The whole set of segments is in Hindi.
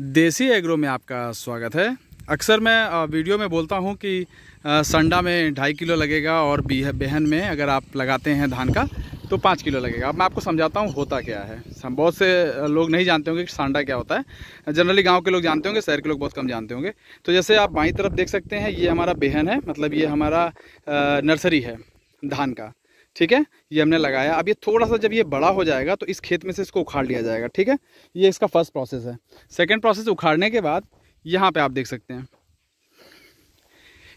देसी एग्रो में आपका स्वागत है अक्सर मैं वीडियो में बोलता हूं कि संडा में ढाई किलो लगेगा और बेहन में अगर आप लगाते हैं धान का तो पाँच किलो लगेगा अब मैं आपको समझाता हूँ होता क्या है बहुत से लोग नहीं जानते होंगे कि सांडा क्या होता है जनरली गांव के लोग जानते होंगे शहर के लोग बहुत कम जानते होंगे तो जैसे आप बाई तरफ देख सकते हैं ये हमारा बेहन है मतलब ये हमारा नर्सरी है धान का ठीक है ये हमने लगाया अब ये थोड़ा सा जब ये बड़ा हो जाएगा तो इस खेत में से इसको उखाड़ लिया जाएगा ठीक है ये इसका फर्स्ट प्रोसेस है सेकेंड प्रोसेस उखाड़ने के बाद यहाँ पर आप देख सकते हैं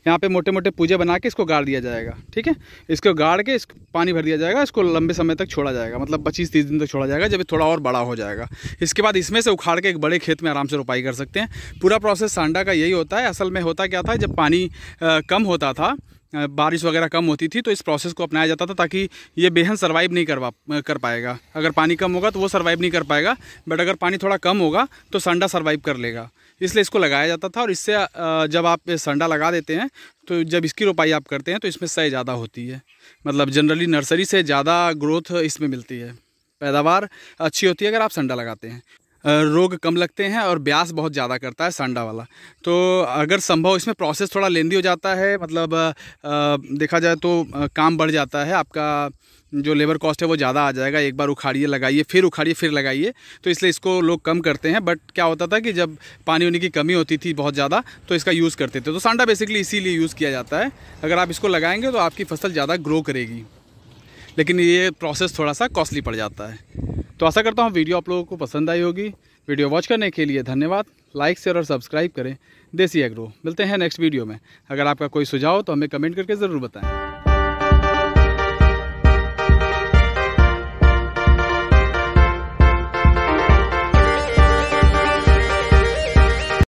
यहाँ पे मोटे मोटे पूजे बना के इसको गाड़ दिया जाएगा ठीक है इसको गाड़ के इसको पानी भर दिया जाएगा इसको लंबे समय तक छोड़ा जाएगा मतलब पच्चीस तीस दिन तक छोड़ा जाएगा जब थोड़ा और बड़ा हो जाएगा इसके बाद इसमें से उखाड़ के एक बड़े खेत में आराम से रोपाई कर सकते हैं पूरा प्रोसेस सांडा का यही होता है असल में होता क्या था जब पानी आ, कम होता था बारिश वगैरह कम होती थी तो इस प्रोसेस को अपनाया जाता था ताकि ये बेहन सर्वाइव नहीं करवा कर पाएगा अगर पानी कम होगा तो वो सर्वाइव नहीं कर पाएगा बट अगर पानी थोड़ा कम होगा तो संडा सर्वाइव कर लेगा इसलिए इसको लगाया जाता था और इससे जब आप संडा लगा देते हैं तो जब इसकी रोपाई आप करते हैं तो इसमें सह ज़्यादा होती है मतलब जनरली नर्सरी से ज़्यादा ग्रोथ इसमें मिलती है पैदावार अच्छी होती है अगर आप संडा लगाते हैं रोग कम लगते हैं और ब्यास बहुत ज़्यादा करता है सांडा वाला तो अगर संभव इसमें प्रोसेस थोड़ा लेंदी हो जाता है मतलब देखा जाए तो काम बढ़ जाता है आपका जो लेबर कॉस्ट है वो ज़्यादा आ जाएगा एक बार उखाड़िए लगाइए फिर उखाड़िए फिर लगाइए तो इसलिए इसको लोग कम करते हैं बट क्या होता था कि जब पानी उनी की कमी होती थी बहुत ज़्यादा तो इसका यूज़ करते थे तो सांडा बेसिकली इसीलिए यूज़ किया जाता है अगर आप इसको लगाएंगे तो आपकी फसल ज़्यादा ग्रो करेगी लेकिन ये प्रोसेस थोड़ा सा कॉस्टली पड़ जाता है तो आशा करता हूँ वीडियो आप लोगों को पसंद आई होगी वीडियो वॉच करने के लिए धन्यवाद लाइक शेयर और सब्सक्राइब करें देसी एग्रो मिलते हैं नेक्स्ट वीडियो में अगर आपका कोई सुझाव तो हमें कमेंट करके ज़रूर बताएँ